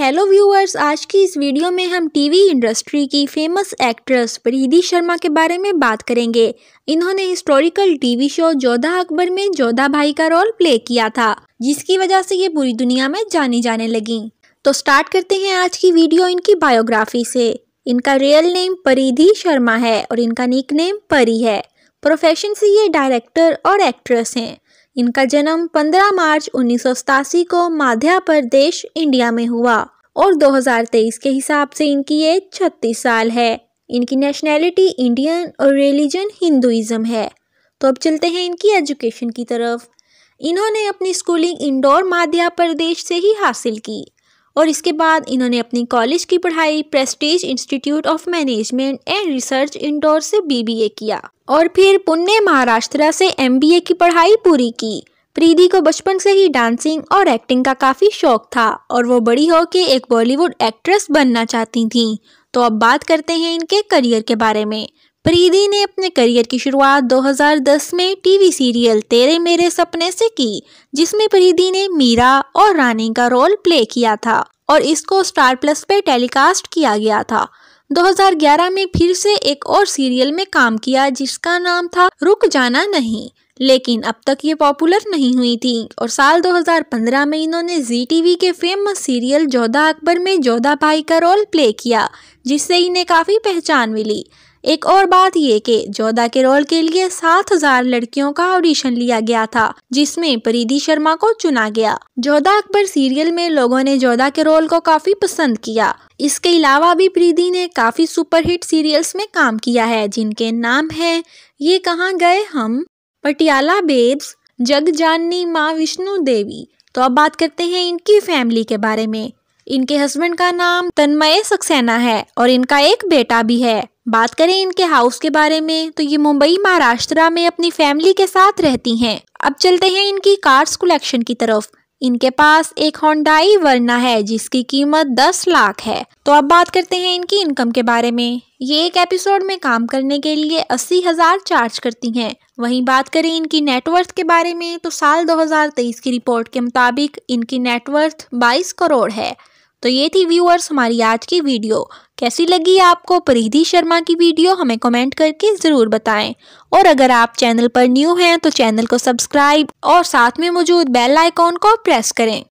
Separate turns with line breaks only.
hello viewers आज की इस वीडियो में हम टीवी इंडस्ट्री की फेमस एक्ट्रेस परिधि शर्मा के बारे में बात करेंगे इन्होंने historical TV show Jodha Akbar में जोधा भाई का रोल प्ले किया था जिसकी वजह से ये पूरी दुनिया में जानी जाने लगी तो स्टार्ट करते हैं आज की वीडियो इनकी बायोग्राफी से इनका रियल नेम परिधि शर्मा है और इनका निक नेम परी है प्रोफेशन से ये डायरेक्टर और एक्ट्रेस हैं इनका जन्म 15 मार्च उन्नीस को माध्य प्रदेश इंडिया में हुआ और 2023 के हिसाब से इनकी एज छत्तीस साल है इनकी नेशनैलिटी इंडियन और रिलीजन हिंदुज़म है तो अब चलते हैं इनकी एजुकेशन की तरफ इन्होंने अपनी स्कूलिंग इंदौर माध्य प्रदेश से ही हासिल की और इसके बाद इन्होंने अपनी कॉलेज की पढ़ाई prestige institute of management and research Indore से बीबीए किया और फिर पुणे महाराष्ट्र से एमबीए की पढ़ाई पूरी की प्रीति को बचपन से ही डांसिंग और एक्टिंग का काफ़ी शौक था और वो बड़ी होकर एक बॉलीवुड एक्ट्रेस बनना चाहती थी तो अब बात करते हैं इनके करियर के बारे में प्रीति ने अपने करियर की शुरुआत 2010 में टीवी सीरियल तेरे मेरे सपने से की जिसमें प्रीति ने मीरा और रानी का रोल प्ले किया था और इसको स्टार प्लस पे टेलीकास्ट किया गया था 2011 में फिर से एक और सीरियल में काम किया जिसका नाम था रुक जाना नहीं लेकिन अब तक ये पॉपुलर नहीं हुई थी और साल 2015 में इन्होंने जी टीवी के फेमस सीरियल जोधा अकबर में जोधा भाई का रोल प्ले किया जिससे इन्हें काफ़ी पहचान मिली एक और बात ये कि जोधा के रोल के लिए सात हजार लड़कियों का ऑडिशन लिया गया था जिसमें परिधि शर्मा को चुना गया जोधा अकबर सीरियल में लोगों ने जोधा के रोल को काफी पसंद किया इसके अलावा भी प्रीति ने काफी सुपरहिट सीरियल्स में काम किया है जिनके नाम है ये कहाँ गए हम पटियाला बेब्स जग जाननी माँ विष्णु देवी तो अब बात करते हैं इनकी फैमिली के बारे में इनके हस्बैंड का नाम तन्मय सक्सेना है और इनका एक बेटा भी है बात करें इनके हाउस के बारे में तो ये मुंबई महाराष्ट्र में अपनी फैमिली के साथ रहती हैं अब चलते हैं इनकी कार्स कलेक्शन की तरफ इनके पास एक होंडाई वरना है जिसकी कीमत दस लाख है तो अब बात करते हैं इनकी इनकम के बारे में ये एक एपिसोड में काम करने के लिए अस्सी हजार चार्ज करती हैं वहीं बात करें इनकी नेटवर्थ के बारे में तो साल 2023 की रिपोर्ट के मुताबिक इनकी नेटवर्थ 22 करोड़ है तो ये थी व्यूअर्स हमारी आज की वीडियो कैसी लगी आपको परिधि शर्मा की वीडियो हमें कमेंट करके ज़रूर बताएं और अगर आप चैनल पर न्यू हैं तो चैनल को सब्सक्राइब और साथ में मौजूद बेल आइकॉन को प्रेस करें